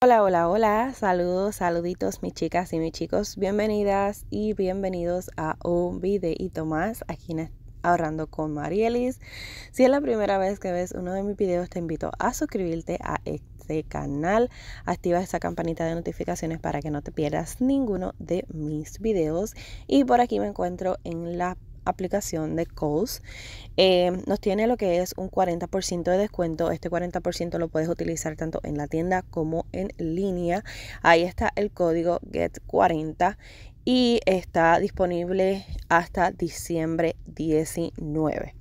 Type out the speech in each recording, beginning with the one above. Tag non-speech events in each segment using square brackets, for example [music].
Hola, hola, hola, saludos, saluditos mis chicas y mis chicos, bienvenidas y bienvenidos a un y más aquí en Ahorrando con Marielis. Si es la primera vez que ves uno de mis videos, te invito a suscribirte a este canal, activa esa campanita de notificaciones para que no te pierdas ninguno de mis videos y por aquí me encuentro en la aplicación de Kohl's. Em, nos tiene lo que es un 40% de descuento. Este 40% lo puedes utilizar tanto en la tienda como en línea. Ahí está el código GET40 y está disponible hasta diciembre 19.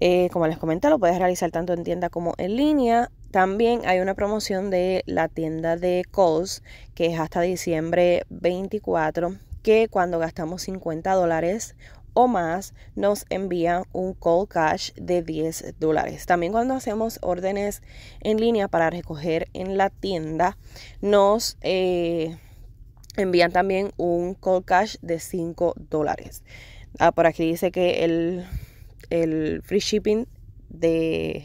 Eh, como les comenté, lo puedes realizar tanto en tienda como en línea. También hay una promoción de la tienda de Kohl's que es hasta diciembre 24 que cuando gastamos 50 dólares más nos envían un call cash de 10 dólares. También cuando hacemos órdenes en línea para recoger en la tienda, nos eh, envían también un call cash de 5 dólares. Ah, por aquí dice que el, el free shipping de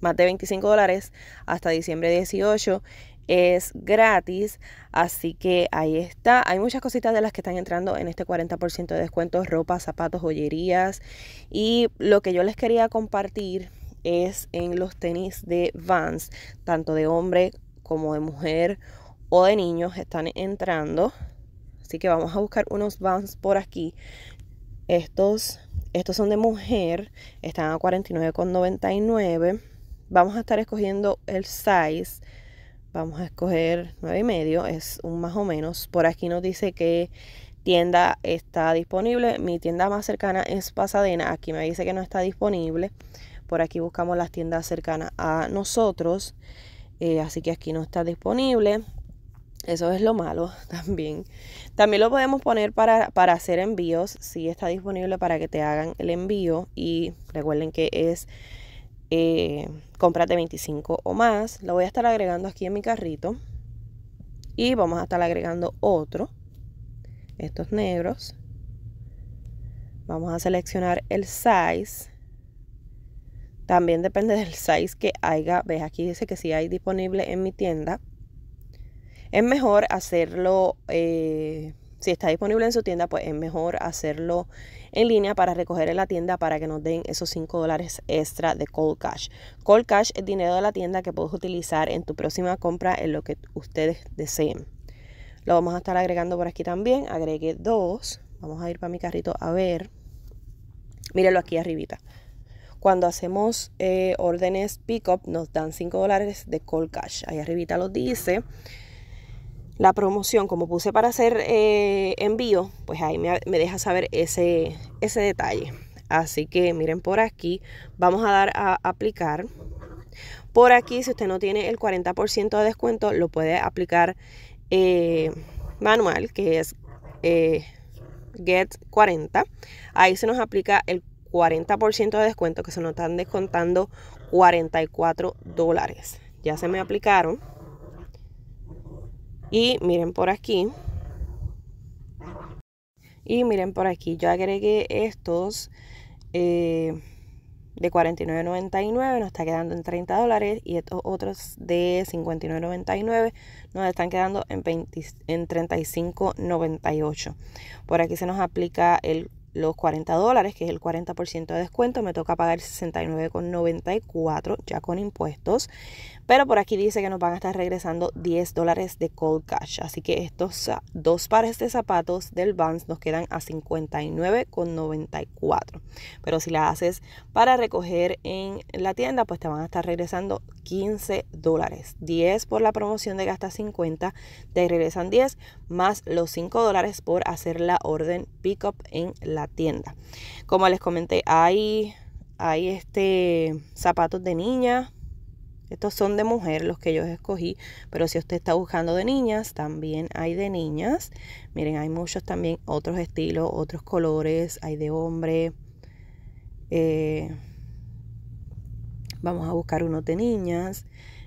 más de 25 dólares hasta diciembre 18 es gratis, así que ahí está. Hay muchas cositas de las que están entrando en este 40% de descuento, ropa, zapatos, joyerías y lo que yo les quería compartir es en los tenis de Vans, tanto de hombre como de mujer o de niños están entrando. Así que vamos a buscar unos Vans por aquí. Estos estos son de mujer, están a 49,99. Vamos a estar escogiendo el size Vamos a escoger 9,5. y medio, es un más o menos. Por aquí nos dice que tienda está disponible. Mi tienda más cercana es Pasadena. Aquí me dice que no está disponible. Por aquí buscamos las tiendas cercanas a nosotros. Eh, así que aquí no está disponible. Eso es lo malo [laughs] también. También lo podemos poner para, hacer envíos. Si está disponible para que te hagan el envío. Y recuerden que es eh, compras de 25 o más. Lo voy a estar agregando aquí en mi carrito. Y vamos a estar agregando otro. Estos negros. Vamos a seleccionar el size. También depende [laughs] del size que haya. Ves, aquí dice que si hay disponible en mi tienda. Es mejor hacerlo eh, si está disponible en su tienda, pues es mejor hacerlo en línea para recoger en la tienda para que nos den esos 5 dólares extra de cold cash. Cold cash es dinero de la tienda que puedes utilizar en tu próxima compra en lo que ustedes deseen. Lo vamos a estar agregando por aquí también. Agregué dos. Vamos a ir para mi carrito a ver. Mírenlo aquí arribita. Cuando hacemos eh, órdenes pick-up nos dan 5 dólares de cold cash. Ahí arribita lo dice la promoción, como puse para hacer eh, envío, pues ahí me, deja saber ese, ese detalle. Así que miren por aquí, vamos a dar a aplicar. Por aquí, si usted no tiene el 40% de descuento, lo puede aplicar eh, manual, que es eh, Get 40. Ahí se nos aplica el 40% de descuento, que se nos están descontando 44 dólares. Ya se me aplicaron. Y miren por aquí. Y miren por aquí, yo agregué estos eh, de $49.99, nos está quedando en 30 dólares. Y estos otros de $59.99 nos están quedando en $35.98. Por aquí se nos aplica el los 40 dólares, que es el 40% de descuento, me toca pagar 69,94 ya con impuestos. Pero por aquí dice que nos van a estar regresando 10 dólares de cold cash. Así que estos ah, dos pares de zapatos del Vans nos quedan a 59,94. Pero si la haces para recoger en la tienda, pues te van a estar regresando 15 dólares. 10 por la promoción de gasta 50, te regresan 10 más los 5 dólares por hacer la orden pickup en la tienda. Como les comenté, hay, hay este, zapatos de niña. Estos son de mujer los que yo escogí, pero si usted está buscando de niñas, también hay de niñas. Miren, hay muchos también, otros estilos, otros colores, hay de hombre. Eh, vamos a buscar uno de niñas.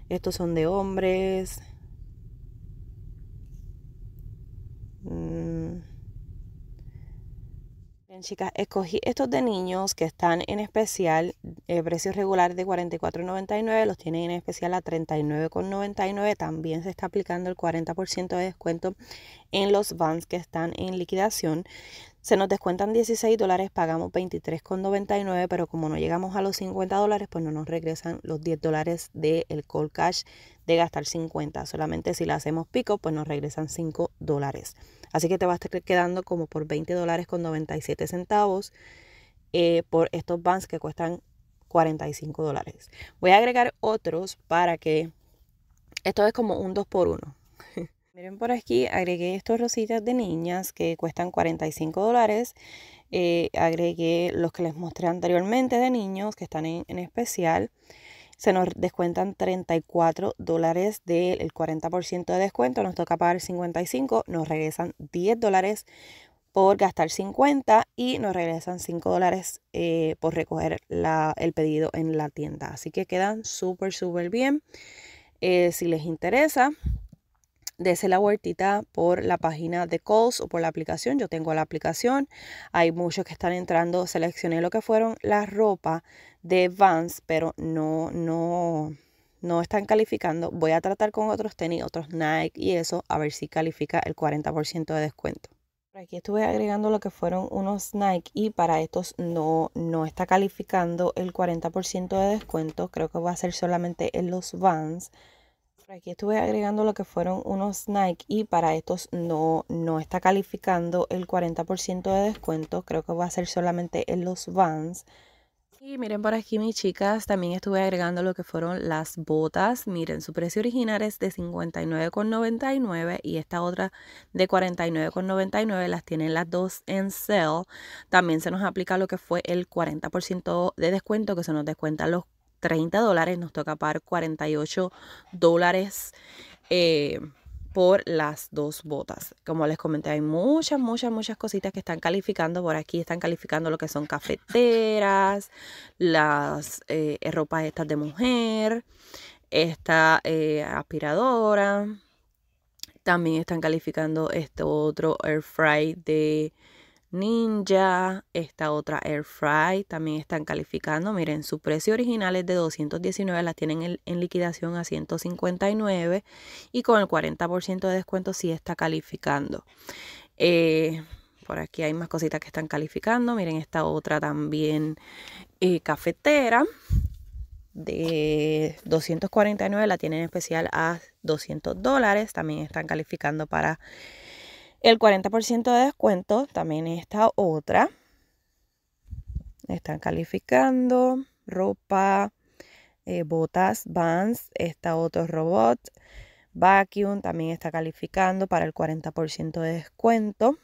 Estos son de hombres, Bien, chicas, escogí estos de niños que están en especial, el eh, precio regular de $44.99, los tienen en especial a $39.99. También se está aplicando el 40% de descuento en los vans que están en liquidación. Se nos descuentan 16 dólares, pagamos 23,99, pero como no llegamos a los 50 dólares, pues no nos regresan los 10 dólares del call cash de gastar 50. Solamente si le hacemos pico, pues nos regresan 5 dólares. Así que te va a estar quedando como por 20 dólares con 97 centavos eh, por estos bands que cuestan 45 dólares. Voy a agregar otros para que esto es como un 2 por 1 Miren por aquí, agregué estos rositas de niñas que cuestan 45 dólares. Eh, agregué los que les mostré anteriormente de niños que están en, especial. Se nos descuentan 34 dólares del 40% de descuento. Nos toca pagar 55. Nos regresan 10 dólares por gastar 50 y nos regresan 5 dólares eh, por recoger el pedido en la tienda. Así que quedan súper, súper bien. Eh, si les interesa, dese la vueltita por la página de Kohl's o por la aplicación. Yo tengo la aplicación. Hay muchos que están entrando. Seleccioné lo que fueron las ropa de Vans, pero no, no, no están calificando. Voy a tratar con otros tenis, otros Nike y eso, a ver si califica el 40% de descuento. Aquí estuve agregando lo que fueron unos Nike y para estos no, no está calificando el 40% de descuento. Creo que va a ser solamente en los Vans. Por aquí estuve agregando lo que fueron unos Nike y para estos no, no está calificando el 40% de descuento. Creo que va a ser solamente en los Vans. Y miren por aquí mis chicas, también estuve agregando lo que fueron las botas. Miren, su precio original es de $59,99 y esta otra de $49,99 las tienen las dos en sale. También se nos aplica lo que fue el 40% de descuento que se nos descuentan los 30 dólares, nos toca pagar 48 dólares eh, por las dos botas. Como les comenté, hay muchas, muchas, muchas cositas que están calificando por aquí. Están calificando lo que son cafeteras, las eh, ropas estas de mujer, esta eh, aspiradora. También están calificando este otro air fry de Ninja, esta otra Air Fry también están calificando. Miren, su precio original es de 219, La tienen en, liquidación a 159 y con el 40% de descuento si está calificando. Eh, por aquí hay más cositas que están calificando. Miren, esta otra también eh, cafetera de 249 la tienen especial a 200 dólares. También están calificando para el 40% de descuento, también esta otra. Están calificando ropa, eh, botas, vans, está otro robot. Vacuum también está calificando para el 40% de descuento.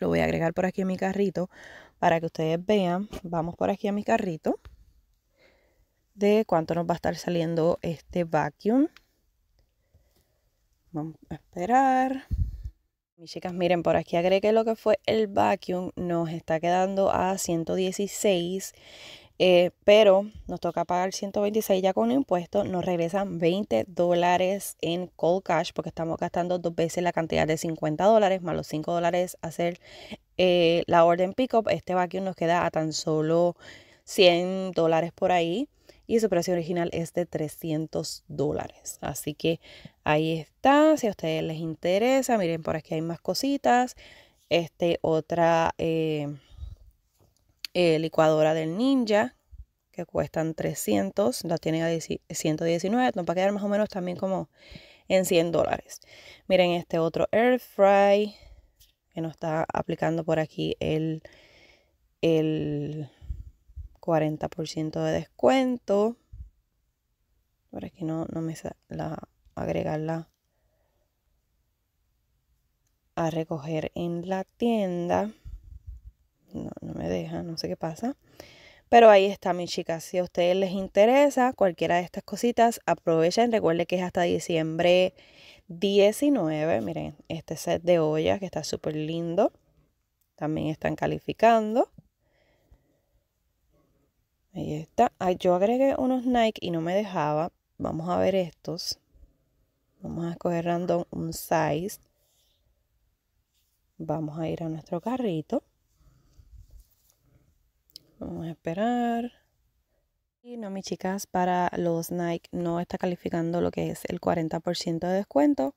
Lo voy a agregar por aquí a mi carrito para que ustedes vean. Vamos por aquí a mi carrito de cuánto nos va a estar saliendo este vacuum. Vamos a esperar. Mis chicas, miren, por aquí agregué lo que fue el vacuum, nos está quedando a 116, eh, pero nos toca pagar 126 ya con impuestos, nos regresan 20 dólares en cold cash porque estamos gastando dos veces la cantidad de 50 dólares más los 5 dólares hacer eh, la orden pickup. Este vacuum nos queda a tan solo 100 dólares por ahí y su precio original es de 300 dólares. Así que ahí está, si a ustedes les interesa, miren por aquí hay más cositas, este otra eh, eh, licuadora del Ninja que cuestan 300, la tienen a 119, nos va a quedar más o menos también como en 100 dólares. Miren este otro air fry que nos está aplicando por aquí el, el 40% de descuento. para que no, no me la agregarla a recoger en la tienda. No, no me deja, no sé qué pasa. Pero ahí está, mis chicas. Si a ustedes les interesa cualquiera de estas cositas, aprovechen. Recuerden que es hasta diciembre 19. Miren, este set de ollas que está súper lindo. También están calificando. Ahí está. Ah, yo agregué unos Nike y no me dejaba. Vamos a ver estos. Vamos a escoger random un size. Vamos a ir a nuestro carrito. Vamos a esperar. Y no, mis chicas, para los Nike no está calificando lo que es el 40% de descuento.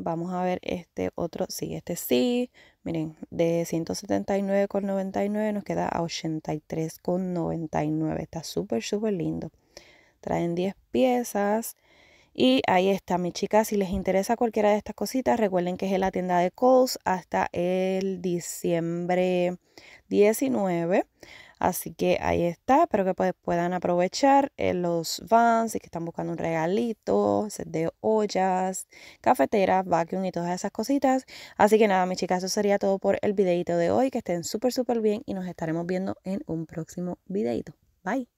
Vamos a ver este otro sí, este sí. Miren, de 179,99 nos queda a 83,99. Está súper, súper lindo. Traen 10 piezas. Y ahí está, mis chicas. Si les interesa cualquiera de estas cositas, recuerden que es en la tienda de coles hasta el diciembre 19. Así que ahí está, espero que pues puedan aprovechar eh, los vans y que están buscando un regalito, set de ollas, cafeteras, vacuum y todas esas cositas. Así que nada, mis chicas, eso sería todo por el videito de hoy. Que estén súper, súper bien y nos estaremos viendo en un próximo videito. Bye.